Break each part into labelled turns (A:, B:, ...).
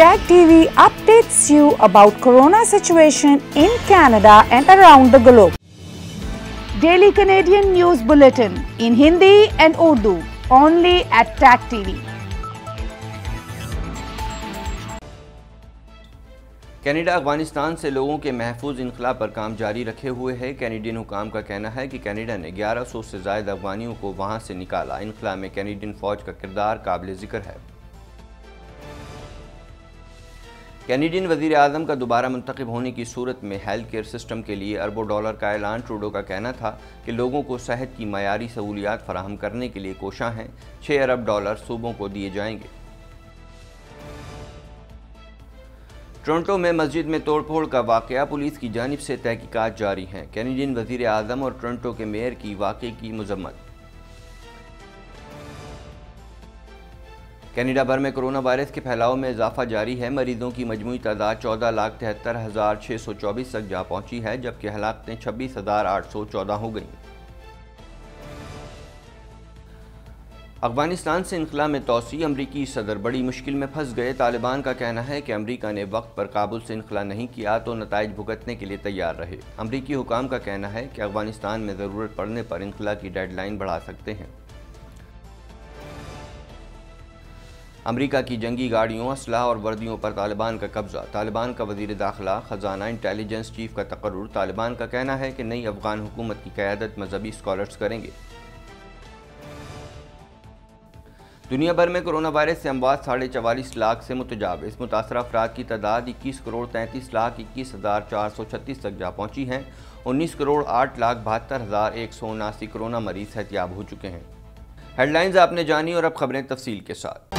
A: Tag TV updates you about corona situation in Canada and around the globe. Daily Canadian News Bulletin in Hindi and Urdu only at Tag TV.
B: Canada Afghanistan से लोगों के महफूज इनखला पर काम जारी रखे हुए है कैनेडियन हुकाम का कहना है कि कनाडा ने 1100 से ज्यादा अफगानियों को वहां से निकाला इनखला में कैनेडियन फौज का किरदार काबिल जिक्र है कैनेडियन वजीर अजम का दोबारा मंतखब होने की सूरत में हेल्थ केयर सिस्टम के लिए अरबों डॉलर का ऐलान ट्रूडो का कहना था कि लोगों को सेहत की मयारी सहूलियात फराहम करने के लिए कोशां हैं छः अरब डॉलर सूबों को दिए जाएंगे टोरंटो में मस्जिद में तोड़फोड़ का वाक़ पुलिस की जानब से तहकीकत जारी हैं कैनेडियन वजीर अजम और टोरंटो के मेयर की वाक़े की मजम्मत कैनेडा भर में कोरोना वायरस के फैलाव में इजाफा जारी है मरीजों की मजमू तादाद चौदह लाख तिहत्तर हज़ार छः सौ चौबीस तक जा पहुंची है जबकि हलाकतें छब्बीस हज़ार आठ सौ चौदह हो गई अफगानिस्तान से इनखला में तोसी अमरीकी सदर बड़ी मुश्किल में फंस गए तालिबान का कहना है कि अमरीका ने वक्त पर काबुल से इनखला नहीं किया तो नतज भुगतने के लिए तैयार रहे अमरीकी हुकाम का कहना है कि अफगानिस्तान में ज़रूरत पड़ने पर इनखला की डेडलाइन बढ़ा सकते हैं अमरीका की जंगी गाड़ियों असलाह और वर्दियों पर तालिबान का कब्जा तालिबान का वजीर दाखिला ख़जाना इंटेलिजेंस चीफ का तकर्र तालिबान का कहना है कि नई अफगान हुकूमत की क्यादत मजहबी स्कॉलर्स करेंगे दुनिया भर में कोरोना वायरस से अमवात साढ़े चवालीस लाख से मुतजाब इस मुतासर अफराद की तादाद इक्कीस करोड़ तैंतीस लाख इक्कीस हज़ार चार सौ छत्तीस तक जा पहुँची हैं उन्नीस करोड़ आठ लाख बहत्तर हज़ार एक सौ उनासी कोरोना मरीज एहतियाब हो चुके हैं हेडलाइंस आपने जानी और अब खबरें तफसील के साथ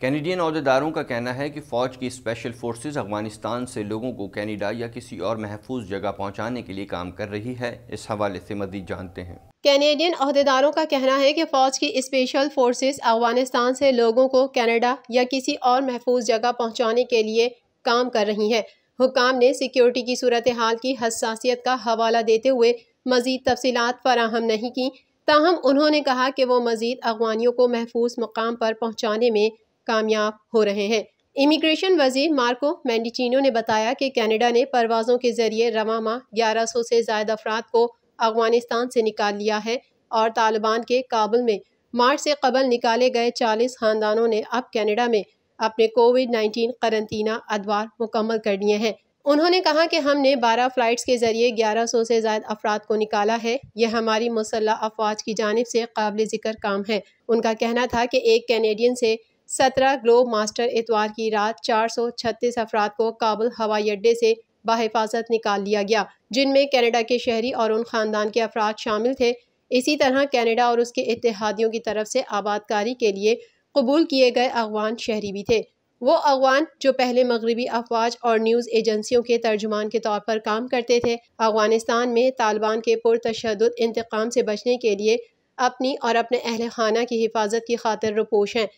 B: कैनेडियन अहदेदारों का कहना है कि फ़ौज की स्पेशल फोर्सेस अफगानिस्तान से लोगों को कैनेडा या किसी और महफूज जगह पहुंचाने के लिए काम कर रही है इस हवाले से मजीद जानते हैं
A: कैनेडियन अहदेदारों का कहना है कि फ़ौज की स्पेशल फोर्सेस अफगानिस्तान से लोगों को कैनेडा या किसी और महफूज जगह पहुँचाने के लिए काम कर रही है हुकाम ने सिक्योरिटी की सूरत हाल की हसासीत का हवाला देते हुए मजीद तफसी फराहम नहीं की ताहम उन्होंने कहा कि वो मजीद अफगानियों को महफूज मकाम पर पहुँचाने में कामयाब हो रहे हैं इमिग्रेशन वजीर मार्को मैंडिचिनो ने बताया कि कनाडा ने परवाज़ों के ज़रिए रवामा 1100 से ज्यादा अफराद को अफगानिस्तान से निकाल लिया है और तालिबान के काबुल में मार्च से कबल निकाले गए 40 खानदानों ने अब कनाडा में अपने कोविड 19 करंतना अदवार मुकम्मल कर दिए हैं उन्होंने कहा कि हमने 12 फ़्लाइट्स के ज़रिए 1100 से ज़ायद अफराद को निकाला है यह हमारी मुसल्ह अफवाज की जानब से काबिल ज़िक्र काम है उनका कहना था कि एक कैनेडियन से सत्रह ग्लोब मास्टर इतवार की रात चार सौ छत्तीस अफराद को काबुल हवाई अड्डे से बाहिफाजत निकाल लिया गया जिनमें कैनेडा के शहरी और उन खानदान के अफराद शामिल थे इसी तरह कैनेडा और उसके इतिहादियों की तरफ से आबादकारी के लिए कबूल किए गए अगवान शहरी भी थे वो अगवान जो पहले मगरबी अफवाज और न्यूज़ एजेंसियों के तर्जुमान के तौर पर काम करते थे अफगानिस्तान में तालिबान के पुरतशद इंतकाम से बचने के लिए अपनी और अपने अहल खाना की हिफाजत की खातिर रपोश हैं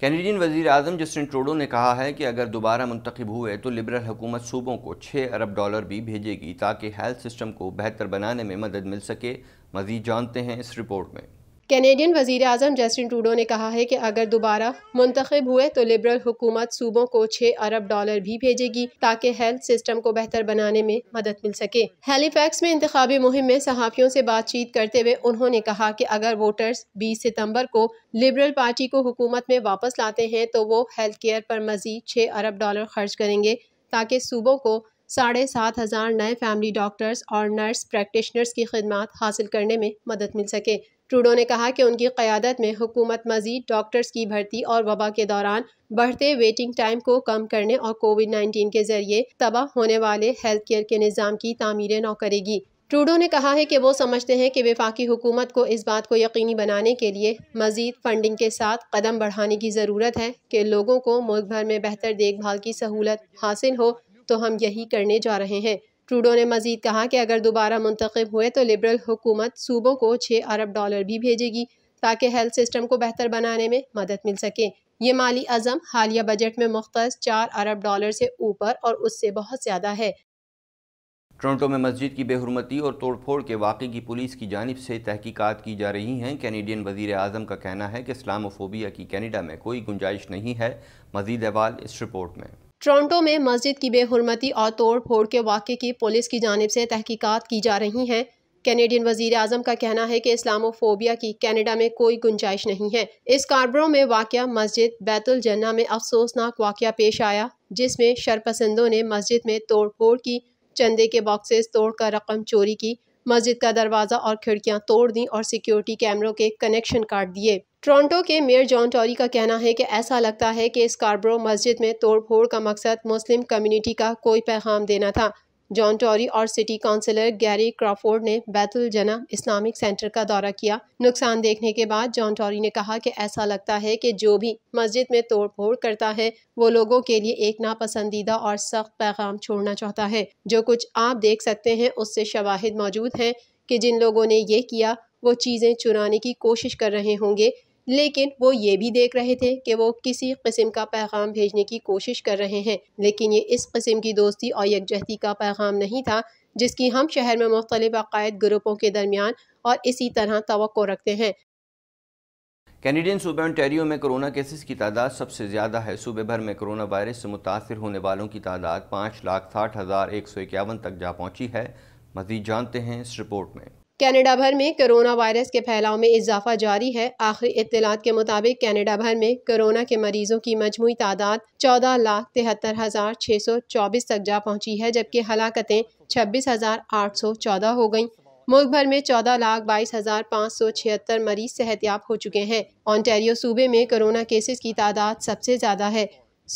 B: कैनेडियन वजीर अजम जस्टिन ट्रोडो ने कहा है कि अगर दोबारा मुंतखब हुए तो लिबरल हुकूमत सूबों को छः अरब डॉलर भी भेजेगी ताकि हेल्थ सिस्टम को बेहतर बनाने में मदद मिल सके मजीद जानते हैं इस रिपोर्ट में
A: कैनेडियन वजीर अजम जस्टिन टूडो ने कहा है कि अगर दोबारा मुंतखब हुए तो लिबरल हुकूमत सूबों को छः अरब डॉलर भी भेजेगी ताकि हेल्थ सिस्टम को बेहतर बनाने में मदद मिल सके हेलीफैक्स में इंतबी मुहिम में सहाफ़ियों से बातचीत करते हुए उन्होंने कहा कि अगर वोटर्स बीस सितम्बर को लिबरल पार्टी को हुकूमत में वापस लाते हैं तो वो हेल्थ केयर पर मजीद छः अरब डॉलर खर्च करेंगे ताकि सूबों को साढ़े सात हज़ार नए फैमिली डॉक्टर्स और नर्स प्रैक्टिशनर्स की खदमात हासिल करने में मदद मिल सके ट्रूडो ने कहा कि उनकी क़्यादत में हुकूमत मजीद डॉक्टर्स की भर्ती और वबा के दौरान बढ़ते वेटिंग टाइम को कम करने और कोविड नाइन्टीन के जरिए तबाह होने वाले हेल्थ केयर के निज़ाम की तमीर नौ करेगी ट्रूडो ने कहा है कि वो समझते हैं कि वफाकी हुकूमत को इस बात को यकीनी बनाने के लिए मजीद फंडिंग के साथ कदम बढ़ाने की ज़रूरत है कि लोगों को मुल्क भर में बेहतर देखभाल की सहूलत हासिल हो तो हम यही करने जा रहे हैं ट्रूडो ने मजीद कहा कि अगर दोबारा मुंतखब हुए तो लिबरल हुकूमत सूबों को छः अरब डॉलर भी भेजेगी ताकि हेल्थ सिस्टम को बेहतर बनाने में मदद मिल सके ये माली अज़म हालिया बजट में मुख्त चार अरब डॉलर से ऊपर और उससे बहुत ज़्यादा है
B: ट्रंटो में मस्जिद की बेहरमती और तोड़फोड़ के वाक़े की पुलिस की जानब से तहकीकत की जा रही हैं कैनेडियन वजीर अजम का कहना है कि इस्लामोफोबिया की कैनेडा में कोई गुंजाइश नहीं है मजीद अवाल इस रिपोर्ट में
A: टोरंटो में मस्जिद की बेहरमती और तोड़ फोड़ के वाक़े की पुलिस की जानब से तहकीकत की जा रही हैं कैनेडियन वजीर अजम का कहना है कि इस्लामोफोबिया की कैनेडा में कोई गुंजाइश नहीं है इस कार्बरो में वाक़ मस्जिद बैतुलजन्ना में अफसोसनाक वाक़ पेश आया जिसमें शरपसंदों ने मस्जिद में तोड़ फोड़ की चंदे के बॉक्सेस तोड़कर रकम चोरी की मस्जिद का दरवाज़ा और खिड़कियाँ तोड़ दी और सिक्योरिटी कैमरों के कनेक्शन काट दिए टोरंटो के मेयर जॉन टॉरी का कहना है कि ऐसा लगता है कि स्कारब्रो मस्जिद में तोड़फोड़ का मकसद मुस्लिम कम्युनिटी का कोई पैगाम देना था जॉन टॉरी और सिटी काउंसिलर गैरी क्रॉफोर्ड ने बैतुल जना इस्लामिक सेंटर का दौरा किया नुकसान देखने के बाद जॉन टॉरी ने कहा कि ऐसा लगता है कि जो भी मस्जिद में तोड़ फोड़ करता है वो लोगों के लिए एक नापसंदीदा और सख्त पैगाम छोड़ना चाहता है जो कुछ आप देख सकते हैं उससे शवाहिद मौजूद हैं कि जिन लोगों ने यह किया वो चीज़ें चुराने की कोशिश कर रहे होंगे लेकिन वो ये भी देख रहे थे कि वो किसी किस्म का पैगाम भेजने की कोशिश कर रहे हैं लेकिन ये इस किस्म की दोस्ती और यकजहती का पैगाम नहीं था जिसकी हम शहर में मुख्तलिफ अकायद ग्रुपों के दरमियान और इसी तरह तो रखते हैं
B: कैनेडियन सूबे ऑन्टेरियो में कोरोना केसेस की तादाद सबसे ज़्यादा है सूबे भर में कोरोना वायरस से मुतासर होने वालों की तादाद पाँच लाख साठ हज़ार एक सौ इक्यावन तक जा पहुँची है मजीद जानते हैं इस रिपोर्ट में
A: कनाडा भर में कोरोना वायरस के फैलाव में इजाफा जारी है आखिरी इतलात के मुताबिक कनाडा भर में कोरोना के मरीजों की मजमू तादाद चौदह लाख तिहत्तर हज़ार छः सौ चौबीस तक जा पहुंची है जबकि हलाकतें छब्बीस हज़ार आठ सौ चौदह हो गईं मुल्क भर में चौदह लाख बाईस हज़ार पाँच सौ छिहत्तर मरीज सेहतियाब हो चुके हैं ऑनटेरियो सूबे में कोरोना केसेस की तादाद सबसे ज़्यादा है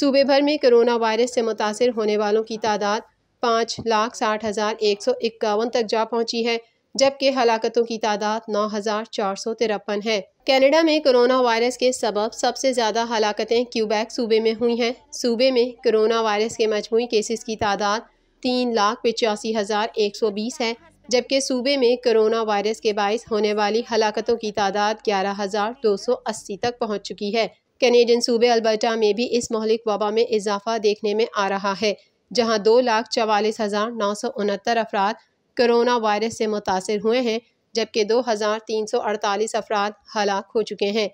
A: सूबे भर में कोरोना वायरस से मुतासर होने वालों की तादाद पाँच लाख साठ हज़ार एक सौ इक्यावन तक जा पहुँची है जबकि हलाकतों की तादाद नौ हज़ार चार सौ तिरपन है कनाडा में कोरोना वायरस के सबब सबसे ज़्यादा हलाकतें क्यूबैक सूबे में हुई हैं सूबे में कोरोना वायरस के मजमू केसेस की तादाद तीन लाख पचासी हज़ार एक सौ बीस है जबकि सूबे में कोरोना वायरस के बायस होने वाली हलाकतों की तादाद ग्यारह हज़ार दो सौ अस्सी तक पहुँच चुकी है कैनेडियन सूबे अल्बर्टा में भी इस मोहलिक वबा में इजाफा देखने में आ रहा है जहाँ दो लाख चवालीस हज़ार नौ सौ उनहत्तर अफराद कोरोना वायरस से मुतासर हुए हैं जबकि 2,348 अफराद हलाक हो चुके हैं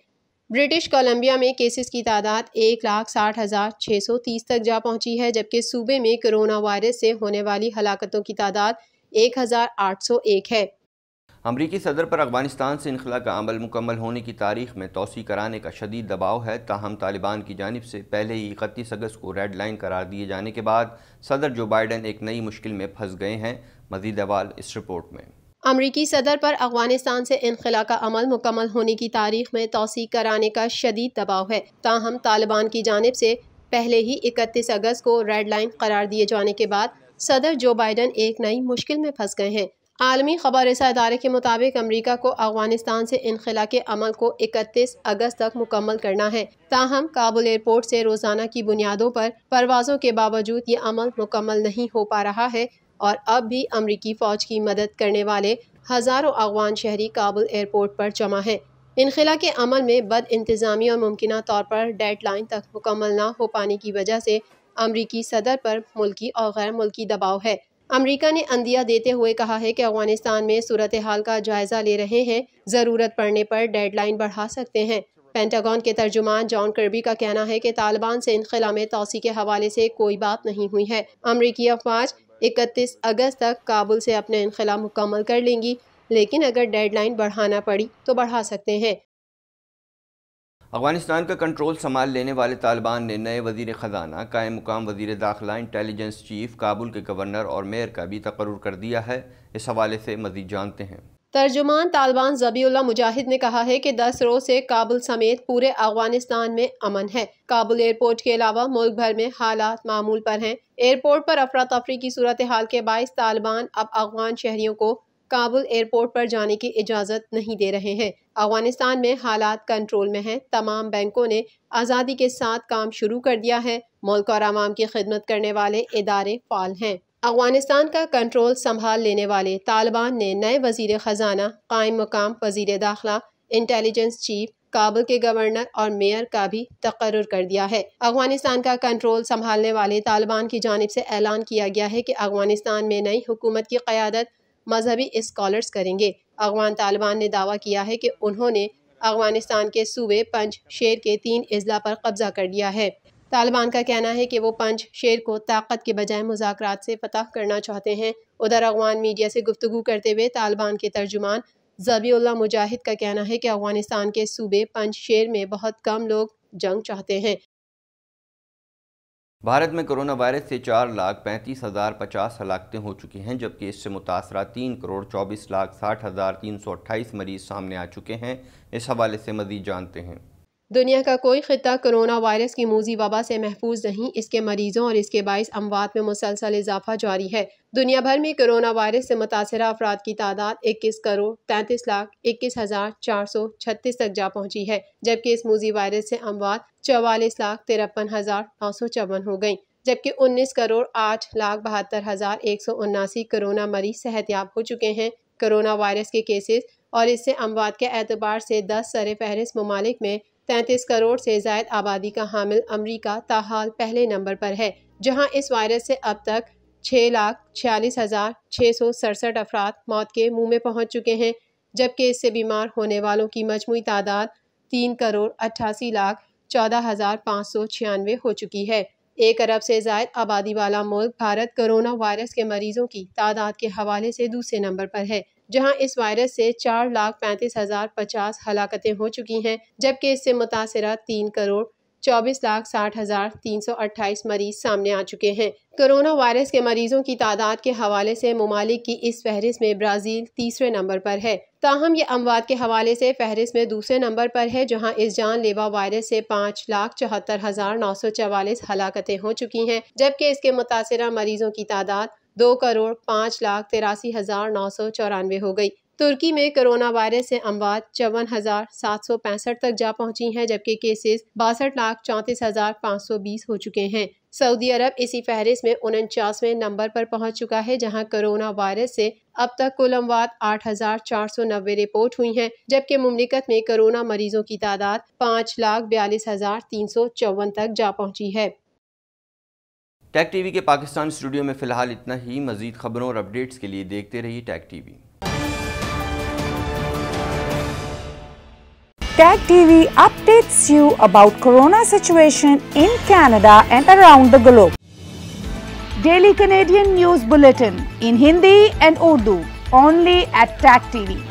A: ब्रिटिश कोलंबिया में केसेस की तादाद एक लाख साठ हज़ार छः सौ तीस तक जा पहुंची है जबकि सूबे में कोरोना वायरस से होने वाली हलाकतों की तादाद एक हज़ार आठ सौ एक है
B: अमरीकी सदर पर अफगानिस्तान से इनखला का अमल मुकम्मल होने की तारीख में तोसी कराने का शदीद दबाव है ताहम तालिबान की जानब से पहले ही इकतीस अगस्त को रेड लाइन करार दिए जाने के बाद सदर जो बाइडन एक नई मुश्किल में फंस गए हैं मजीद अवाल इस रिपोर्ट में
A: अमरीकी सदर पर अफगानिस्तान से इनखला का अमल मुकम्मल होने की तारीख में तोसी कराने का शदीद दबाव है ताहम तालिबान की जानब से पहले ही इकतीस अगस्त को रेड लाइन करार दिए जाने के बाद सदर जो बाइडन एक नई मुश्किल में फंस गए हैं आलमी खबर रसा अदारे के मुताबिक अमरीका को अफगानिस्तान से इनखला के अमल को इकतीस अगस्त तक मुकम्मल करना है ताहम काबुल एयरपोर्ट से रोज़ाना की बुनियादों पर परवाज़ों के बावजूद ये अमल मुकम्मल नहीं हो पा रहा है और अब भी अमरीकी फ़ौज की मदद करने वाले हज़ारों अफगान शहरी काबुल एयरपोर्ट पर जमा है इनखला के अमल में बद इंतज़ामी और मुमकिन तौर पर डेड लाइन तक मुकम्मल ना हो पाने की वजह से अमरीकी सदर पर मुल्की और गैर मुल्की दबाव है अमरीका ने अंदिया देते हुए कहा है कि अफगानिस्तान में सूरत हाल का जायजा ले रहे हैं ज़रूरत पड़ने पर डेडलाइन बढ़ा सकते हैं पेंटागन के तर्जुमान जॉन कर्बी का कहना है कि तालिबान से इनखिला में तोसी के हवाले से कोई बात नहीं हुई है अमरीकी अफवाज इकतीस अगस्त तक काबुल से अपने इनखिला मुकम्मल कर लेंगी लेकिन अगर डेडलाइन बढ़ाना पड़ी तो बढ़ा सकते हैं
B: अफगानिस्तान का कंट्रोल संभाल लेने वाले तालिबान ने नए वजीर ख़जाना कायम मुकाम वजीर दाखिला इंटेलिजेंस चीफ काबुल के गवर्नर और मेयर का भी तकर कर दिया है इस हवाले से मजीद जानते हैं
A: तर्जुमान तालिबान जबीउल्ला मुजाहिद ने कहा है कि दस रोज से काबुल समेत पूरे अफगानिस्तान में अमन है काबुल एयरपोर्ट के अलावा मुल्क भर में हालात मामूल पर हैं एयरपोर्ट पर अफरा तफरी की सूरत हाल के बायस तालिबान अब अफगान शहरियों को काबुल एयरपोर्ट पर जाने की इजाज़त नहीं दे रहे हैं अफगानिस्तान में हालात कंट्रोल में हैं तमाम बैंकों ने आज़ादी के साथ काम शुरू कर दिया है मुल्क और आवाम की खिदमत करने वाले इदारे फाल हैं अफगानिस्तान का कंट्रोल संभाल लेने वाले तालिबान ने नए वजीर ख़जाना कायम मकाम वजीर दाखिला इंटेलिजेंस चीफ काबुल के गवर्नर और मेयर का भी तकर कर दिया है अफगानिस्तान का कंट्रोल संभालने वाले तालिबान की जानब से ऐलान किया गया है कि अफगानिस्तान में नई हुकूमत की क्यादत मजहबी इस्कॉलर्स करेंगे अफगान तालिबान ने दावा किया है कि उन्होंने अफगानिस्तान के सूबे पंच शेर के तीन अजला पर कब्जा कर लिया है तालिबान का कहना है कि वो पंच शेर को ताकत के बजाय मुजाकर से फतह करना चाहते हैं उधर अफगान मीडिया से गुफ्तु करते हुए तालिबान के तर्जुमान जबीउल्ला मुजाहिद का कहना है कि अफगानिस्तान के सूबे पंच शेर में बहुत कम लोग जंग चाहते हैं
B: भारत में कोरोना वायरस से चार लाख पैंतीस हज़ार पचास हलाकतें हो चुकी हैं जबकि इससे मुतासरा तीन करोड़ चौबीस लाख साठ हज़ार तीन सौ अट्ठाईस मरीज सामने आ चुके हैं इस हवाले से मजीद जानते हैं
A: दुनिया का कोई ख़त्ता कोरोना वायरस की मूजी वबा से महफूज नहीं इसके मरीजों और इसके बायस अमवात में मुसलसल इजाफा जारी है दुनिया भर में कोरोना वायरस से मुतासर अफराद की तादाद इक्कीस करोड़ तैंतीस लाख इक्कीस हज़ार चार सौ छत्तीस तक जा पहुंची है जबकि इस मूजी वायरस से अमवात चवालीस लाख तिरपन हज़ार नौ सौ चौवन हो गई जबकि उन्नीस करोड़ आठ लाख बहत्तर हज़ार एक सौ उन्नासी कोरोना मरीज सेहतियाब हो चुके हैं कोरोना वायरस के केसेस और इससे अमवात के एतबार से दस सर फहरिस्त ममालिक में तैंतीस करोड़ से ज्यादा आबादी का हामिल अमरीका ताहाल पहले नंबर पर है जहाँ इस वायरस से अब तक छः लाख छियालीस हज़ार छः सौ सड़सठ अफराद मौत के मुंह में पहुंच चुके हैं जबकि इससे बीमार होने वालों की मजमू तादाद तीन करोड़ अट्ठासी लाख चौदह हज़ार पाँच सौ छियानवे हो चुकी है एक अरब से जायद आबादी वाला मुल्क भारत कोरोना वायरस के मरीजों की तादाद के हवाले से दूसरे नंबर पर है जहां इस वायरस से चार लाख पैंतीस हज़ार पचास हलाकतें हो चुकी हैं जबकि इससे मुतासर तीन करोड़ चौबीस लाख साठ हज़ार तीन सौ अट्ठाईस मरीज सामने आ चुके हैं कोरोना वायरस के मरीजों की तादाद के हवाले से ममालिक की इस फहरिस्त में ब्राज़ील तीसरे नंबर पर है ताहम ये अमवात के हवाले से फहरिस्त में दूसरे नंबर पर है जहां इस जानलेवा वायरस से पाँच लाख चौहत्तर हज़ार नौ सौ चवालीस हलाकतें हो चुकी हैं जबकि इसके मुतासर मरीजों की तादाद दो करोड़ पाँच लाख तिरासी हज़ार नौ सौ चौरानवे हो गई तुर्की में कोरोना वायरस से अमवात चौवन हज़ार सात सौ पैंसठ तक जा पहुंची हैं जबकि केसेस बासठ लाख चौंतीस हज़ार पाँच सौ बीस हो चुके हैं सऊदी अरब इसी फहरिस्त में उनचासवें नंबर पर पहुंच चुका है जहां कोरोना वायरस से अब तक कुल अमवात आठ हजार चार सौ नब्बे रिपोर्ट हुई हैं जबकि ममलिकत में कोरोना मरीजों की तादाद पाँच लाख बयालीस हजार तीन सौ चौवन तक जा पहुंची है
B: टैग टीवी के पाकिस्तान स्टूडियो में फिलहाल इतना ही मजीद खबरों और अपडेट्स के लिए देखते रहिए Tag TV
A: Tag TV updates you about corona situation in Canada and around the globe. Daily Canadian news bulletin in Hindi and Urdu only at Tag TV.